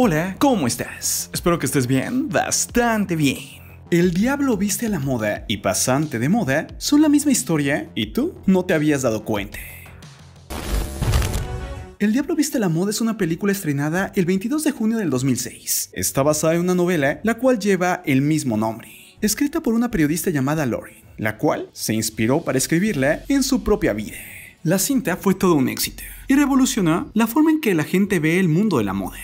Hola, ¿cómo estás? Espero que estés bien, bastante bien. El diablo viste a la moda y pasante de moda son la misma historia y tú no te habías dado cuenta. El Diablo Viste la Moda es una película estrenada el 22 de junio del 2006. Está basada en una novela la cual lleva el mismo nombre, escrita por una periodista llamada Lauren, la cual se inspiró para escribirla en su propia vida. La cinta fue todo un éxito y revolucionó la forma en que la gente ve el mundo de la moda.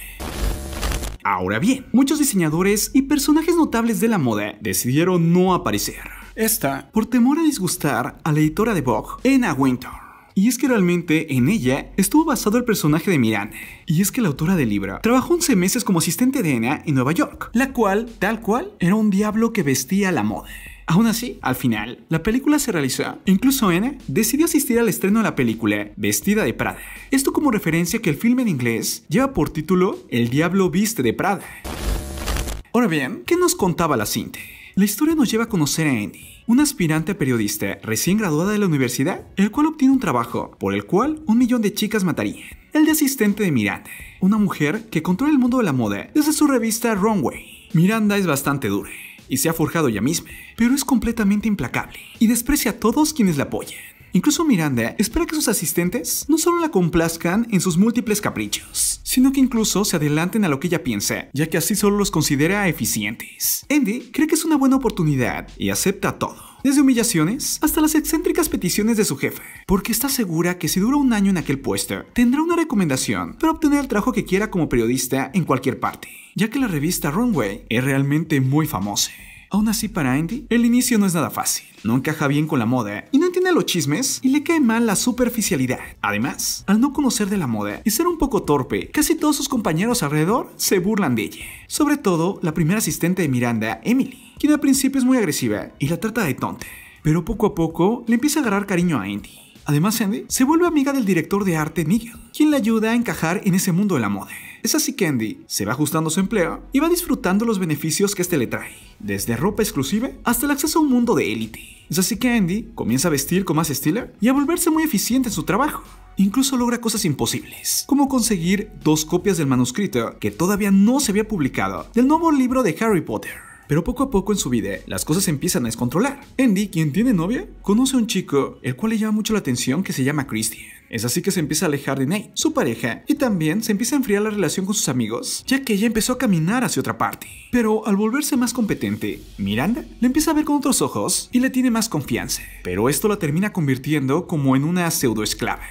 Ahora bien, muchos diseñadores y personajes notables de la moda decidieron no aparecer. Esta, por temor a disgustar a la editora de Vogue, Anna Winter. Y es que realmente en ella estuvo basado el personaje de Miranda. Y es que la autora del libro trabajó 11 meses como asistente de Ena en Nueva York, la cual, tal cual, era un diablo que vestía la moda. Aún así, al final, la película se realizó. Incluso Anne decidió asistir al estreno de la película vestida de Prada. Esto como referencia que el filme en inglés lleva por título El diablo viste de Prada. Ahora bien, ¿qué nos contaba la cinta? La historia nos lleva a conocer a Andy, una aspirante periodista recién graduada de la universidad, el cual obtiene un trabajo por el cual un millón de chicas matarían. El de asistente de Miranda, una mujer que controla el mundo de la moda desde su revista Runway. Miranda es bastante dura, y se ha forjado ella misma, pero es completamente implacable y desprecia a todos quienes la apoyan. Incluso Miranda espera que sus asistentes no solo la complazcan en sus múltiples caprichos, sino que incluso se adelanten a lo que ella piensa, ya que así solo los considera eficientes. Andy cree que es una buena oportunidad y acepta todo desde humillaciones hasta las excéntricas peticiones de su jefe, porque está segura que si dura un año en aquel puesto, tendrá una recomendación para obtener el trabajo que quiera como periodista en cualquier parte, ya que la revista Runway es realmente muy famosa. Aún así, para Andy, el inicio no es nada fácil. No encaja bien con la moda y no entiende los chismes y le cae mal la superficialidad. Además, al no conocer de la moda y ser un poco torpe, casi todos sus compañeros alrededor se burlan de ella. Sobre todo, la primera asistente de Miranda, Emily quien al principio es muy agresiva y la trata de tonte pero poco a poco le empieza a agarrar cariño a Andy. Además, Andy se vuelve amiga del director de arte Miguel quien le ayuda a encajar en ese mundo de la moda. Es así que Andy se va ajustando su empleo y va disfrutando los beneficios que este le trae, desde ropa exclusiva hasta el acceso a un mundo de élite. Es así que Andy comienza a vestir con más estilo y a volverse muy eficiente en su trabajo. Incluso logra cosas imposibles, como conseguir dos copias del manuscrito que todavía no se había publicado del nuevo libro de Harry Potter. Pero poco a poco en su vida, las cosas se empiezan a descontrolar. Andy, quien tiene novia, conoce a un chico, el cual le llama mucho la atención, que se llama Christian. Es así que se empieza a alejar de Nate, su pareja, y también se empieza a enfriar la relación con sus amigos, ya que ella empezó a caminar hacia otra parte. Pero al volverse más competente, Miranda le empieza a ver con otros ojos y le tiene más confianza, pero esto la termina convirtiendo como en una pseudo esclava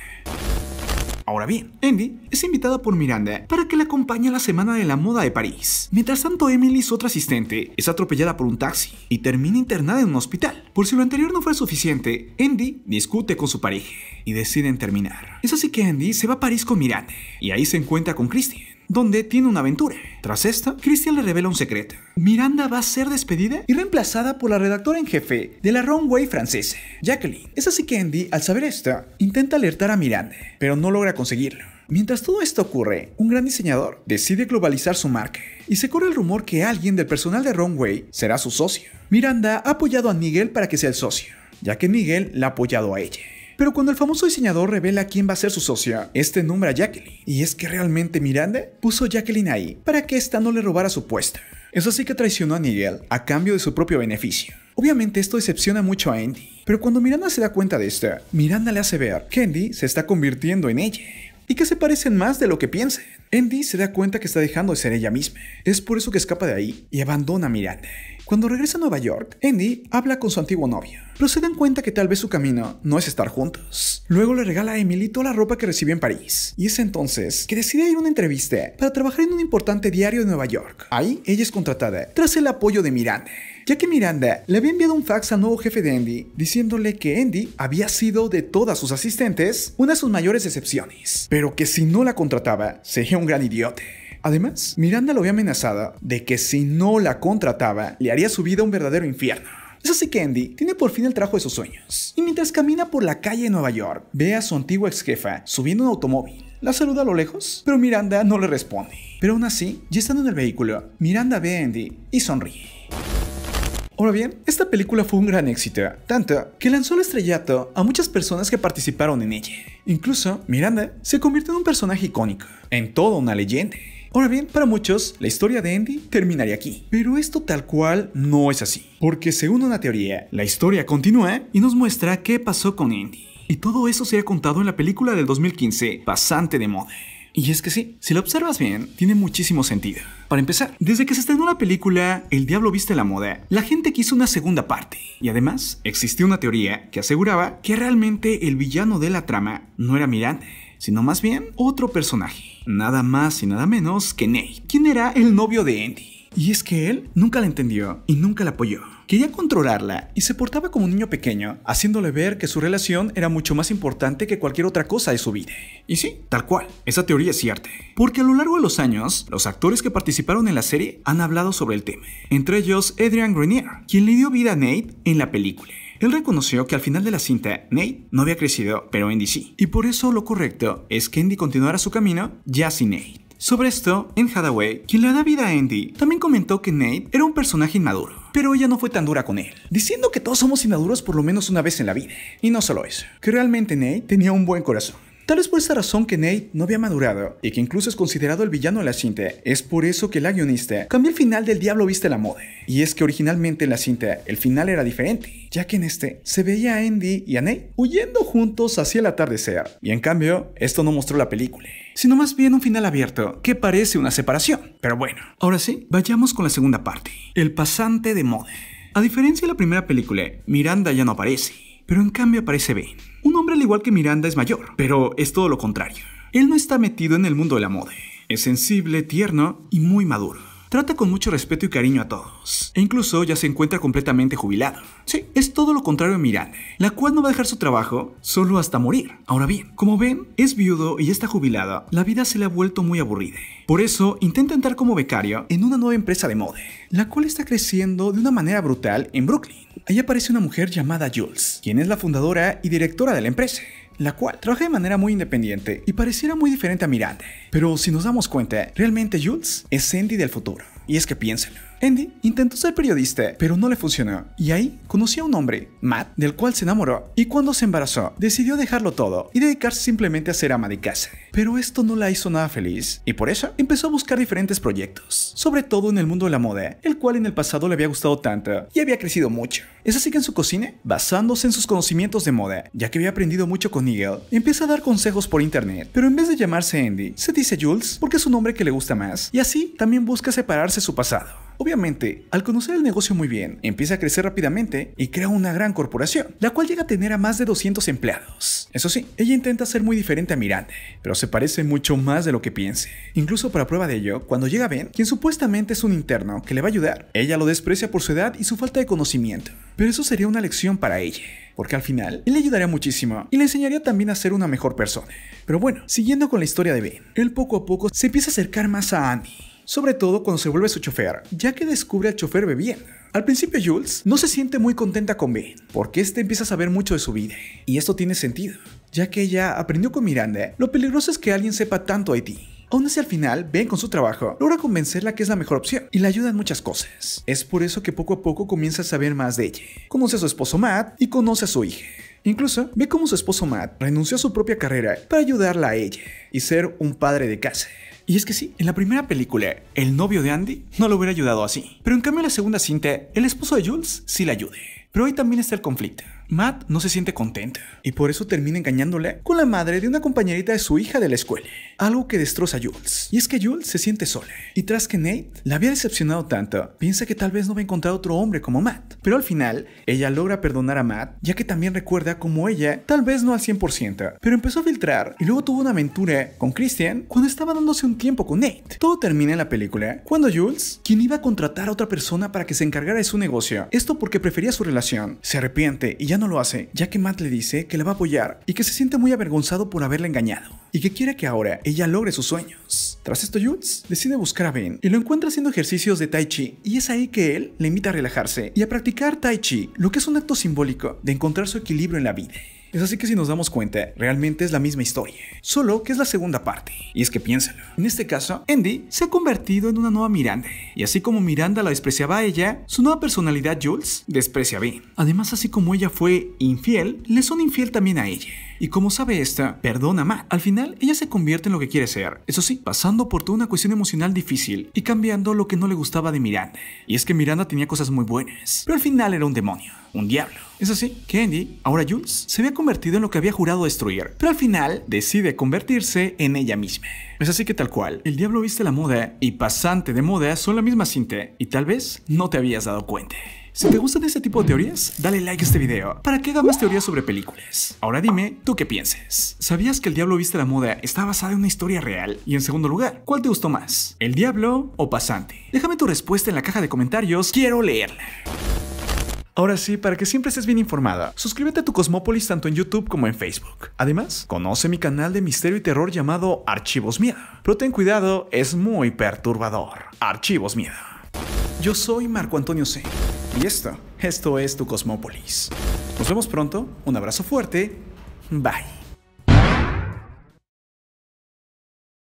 Ahora bien, Andy es invitada por Miranda para que la acompañe a la Semana de la Moda de París. Mientras tanto, Emily, su otra asistente, es atropellada por un taxi y termina internada en un hospital. Por si lo anterior no fue suficiente, Andy discute con su pareja y deciden terminar. Es así que Andy se va a París con Miranda y ahí se encuentra con Christian donde tiene una aventura. Tras esta, Christian le revela un secreto. Miranda va a ser despedida y reemplazada por la redactora en jefe de la Runway francesa, Jacqueline. Es así que Andy, al saber esto, intenta alertar a Miranda, pero no logra conseguirlo. Mientras todo esto ocurre, un gran diseñador decide globalizar su marca y se corre el rumor que alguien del personal de Runway será su socio. Miranda ha apoyado a Miguel para que sea el socio, ya que Miguel la ha apoyado a ella. Pero cuando el famoso diseñador revela quién va a ser su socia, este nombra a Jacqueline. Y es que realmente Miranda puso a Jacqueline ahí para que esta no le robara su puesta. Es sí que traicionó a Nigel a cambio de su propio beneficio. Obviamente esto decepciona mucho a Andy, pero cuando Miranda se da cuenta de esto, Miranda le hace ver que Andy se está convirtiendo en ella y que se parecen más de lo que piensen. Andy se da cuenta que está dejando de ser ella misma. Es por eso que escapa de ahí y abandona a Miranda. Cuando regresa a Nueva York, Andy habla con su antiguo novio pero se dan cuenta que tal vez su camino no es estar juntos. Luego le regala a Emily toda la ropa que recibió en París, y es entonces que decide ir a una entrevista para trabajar en un importante diario de Nueva York. Ahí ella es contratada tras el apoyo de Miranda ya que Miranda le había enviado un fax al nuevo jefe de Andy diciéndole que Andy había sido de todas sus asistentes una de sus mayores decepciones pero que si no la contrataba sería un gran idiota. Además, Miranda lo había amenazada de que si no la contrataba, le haría su vida un verdadero infierno. Es así que Andy tiene por fin el trabajo de sus sueños. Y mientras camina por la calle de Nueva York, ve a su antigua ex jefa subiendo un automóvil. La saluda a lo lejos, pero Miranda no le responde. Pero aún así, ya estando en el vehículo, Miranda ve a Andy y sonríe. Ahora bien, esta película fue un gran éxito, tanto que lanzó el estrellato a muchas personas que participaron en ella. Incluso, Miranda se convierte en un personaje icónico, en toda una leyenda. Ahora bien, para muchos, la historia de Andy terminaría aquí. Pero esto tal cual no es así. Porque según una teoría, la historia continúa y nos muestra qué pasó con Andy. Y todo eso se ha contado en la película del 2015, Pasante de Moda. Y es que sí, si la observas bien, tiene muchísimo sentido. Para empezar, desde que se estrenó la película El Diablo Viste la Moda, la gente quiso una segunda parte. Y además, existió una teoría que aseguraba que realmente el villano de la trama no era Miranda, sino más bien otro personaje, nada más y nada menos que Nate, quien era el novio de Andy. Y es que él nunca la entendió y nunca la apoyó. Quería controlarla y se portaba como un niño pequeño, haciéndole ver que su relación era mucho más importante que cualquier otra cosa de su vida. Y sí, tal cual, esa teoría es cierta. Porque a lo largo de los años, los actores que participaron en la serie han hablado sobre el tema, entre ellos Adrian Grenier, quien le dio vida a Nate en la película. Él reconoció que al final de la cinta, Nate no había crecido, pero Andy sí. Y por eso lo correcto es que Andy continuara su camino ya sin Nate. Sobre esto, en Hadaway, quien le da vida a Andy, también comentó que Nate era un personaje inmaduro, pero ella no fue tan dura con él, diciendo que todos somos inmaduros por lo menos una vez en la vida. Y no solo eso, que realmente Nate tenía un buen corazón. Tal es por esa razón que Nate no había madurado y que incluso es considerado el villano de la cinta. Es por eso que la guionista cambió el final del Diablo Viste la Moda. Y es que originalmente en la cinta el final era diferente, ya que en este se veía a Andy y a Nate huyendo juntos hacia el atardecer. Y en cambio, esto no mostró la película sino más bien un final abierto que parece una separación. Pero bueno, ahora sí, vayamos con la segunda parte, El pasante de Mode. A diferencia de la primera película, Miranda ya no aparece, pero en cambio aparece Ben, al igual que Miranda, es mayor, pero es todo lo contrario. Él no está metido en el mundo de la moda. Es sensible, tierno y muy maduro. Trata con mucho respeto y cariño a todos, e incluso ya se encuentra completamente jubilado. Sí, es todo lo contrario a Miranda, la cual no va a dejar su trabajo solo hasta morir. Ahora bien, como ven, es viudo y está jubilada, la vida se le ha vuelto muy aburrida. Por eso intenta entrar como becario en una nueva empresa de moda, la cual está creciendo de una manera brutal en Brooklyn. Ahí aparece una mujer llamada Jules, quien es la fundadora y directora de la empresa la cual trabaja de manera muy independiente y pareciera muy diferente a Miranda. Pero si nos damos cuenta, realmente Jules es Sandy del futuro. Y es que piénselo Andy intentó ser periodista, pero no le funcionó, y ahí conoció a un hombre, Matt, del cual se enamoró, y cuando se embarazó, decidió dejarlo todo y dedicarse simplemente a ser ama de casa. Pero esto no la hizo nada feliz, y por eso empezó a buscar diferentes proyectos, sobre todo en el mundo de la moda, el cual en el pasado le había gustado tanto y había crecido mucho. Es así que en su cocina, basándose en sus conocimientos de moda, ya que había aprendido mucho con Eagle, empieza a dar consejos por internet, pero en vez de llamarse Andy, se dice Jules porque es un nombre que le gusta más, y así también busca separarse su pasado. Obviamente, al conocer el negocio muy bien, empieza a crecer rápidamente y crea una gran corporación, la cual llega a tener a más de 200 empleados. Eso sí, ella intenta ser muy diferente a Miranda, pero se parece mucho más de lo que piense. Incluso para prueba de ello, cuando llega Ben, quien supuestamente es un interno que le va a ayudar, ella lo desprecia por su edad y su falta de conocimiento. Pero eso sería una lección para ella porque al final él le ayudaría muchísimo y le enseñaría también a ser una mejor persona. Pero bueno, siguiendo con la historia de Ben, él poco a poco se empieza a acercar más a Annie sobre todo cuando se vuelve su chofer, ya que descubre al chofer bebiendo. Al principio Jules no se siente muy contenta con Ben, porque este empieza a saber mucho de su vida, y esto tiene sentido, ya que ella aprendió con Miranda lo peligroso es que alguien sepa tanto de ti. Aún así al final, Ben con su trabajo logra convencerla que es la mejor opción y la ayuda en muchas cosas. Es por eso que poco a poco comienza a saber más de ella. Conoce a su esposo Matt y conoce a su hija. Incluso ve cómo su esposo Matt renunció a su propia carrera para ayudarla a ella y ser un padre de casa. Y es que sí, en la primera película, el novio de Andy no lo hubiera ayudado así. Pero en cambio en la segunda cinta, el esposo de Jules sí le ayude. Pero ahí también está el conflicto. Matt no se siente contenta y por eso termina engañándole con la madre de una compañerita de su hija de la escuela, algo que destroza a Jules. Y es que Jules se siente sola y tras que Nate la había decepcionado tanto, piensa que tal vez no va a encontrar otro hombre como Matt. Pero al final, ella logra perdonar a Matt ya que también recuerda como ella, tal vez no al 100%, pero empezó a filtrar y luego tuvo una aventura con Christian cuando estaba dándose un tiempo con Nate. Todo termina en la película cuando Jules, quien iba a contratar a otra persona para que se encargara de su negocio, esto porque prefería su relación, se arrepiente y ya no lo hace, ya que Matt le dice que la va a apoyar y que se siente muy avergonzado por haberla engañado y que quiere que ahora ella logre sus sueños. Tras esto, Jutz decide buscar a Ben y lo encuentra haciendo ejercicios de Tai Chi y es ahí que él le invita a relajarse y a practicar Tai Chi, lo que es un acto simbólico de encontrar su equilibrio en la vida. Es así que si nos damos cuenta, realmente es la misma historia, solo que es la segunda parte. Y es que piénsalo. En este caso, Andy se ha convertido en una nueva Miranda, y así como Miranda la despreciaba a ella, su nueva personalidad Jules desprecia a Ben. Además, así como ella fue infiel, le son infiel también a ella y como sabe esta, perdona Ma. Al final, ella se convierte en lo que quiere ser, eso sí, pasando por toda una cuestión emocional difícil y cambiando lo que no le gustaba de Miranda. Y es que Miranda tenía cosas muy buenas, pero al final era un demonio, un diablo. Es así que Andy, ahora Jules, se había convertido en lo que había jurado destruir, pero al final decide convertirse en ella misma. Es así que tal cual, el diablo viste la moda y pasante de moda son la misma cinta, y tal vez no te habías dado cuenta. Si te gustan este tipo de teorías, dale like a este video para que haga más teorías sobre películas. Ahora dime, ¿tú qué piensas? ¿Sabías que El Diablo Viste la Moda está basada en una historia real? Y en segundo lugar, ¿cuál te gustó más? ¿El Diablo o Pasante? Déjame tu respuesta en la caja de comentarios, quiero leerla. Ahora sí, para que siempre estés bien informada, suscríbete a tu Cosmópolis tanto en YouTube como en Facebook. Además, conoce mi canal de misterio y terror llamado Archivos Miedo. Pero ten cuidado, es muy perturbador. Archivos Miedo. Yo soy Marco Antonio C. Y esto, esto es tu Cosmópolis. Nos vemos pronto, un abrazo fuerte, bye.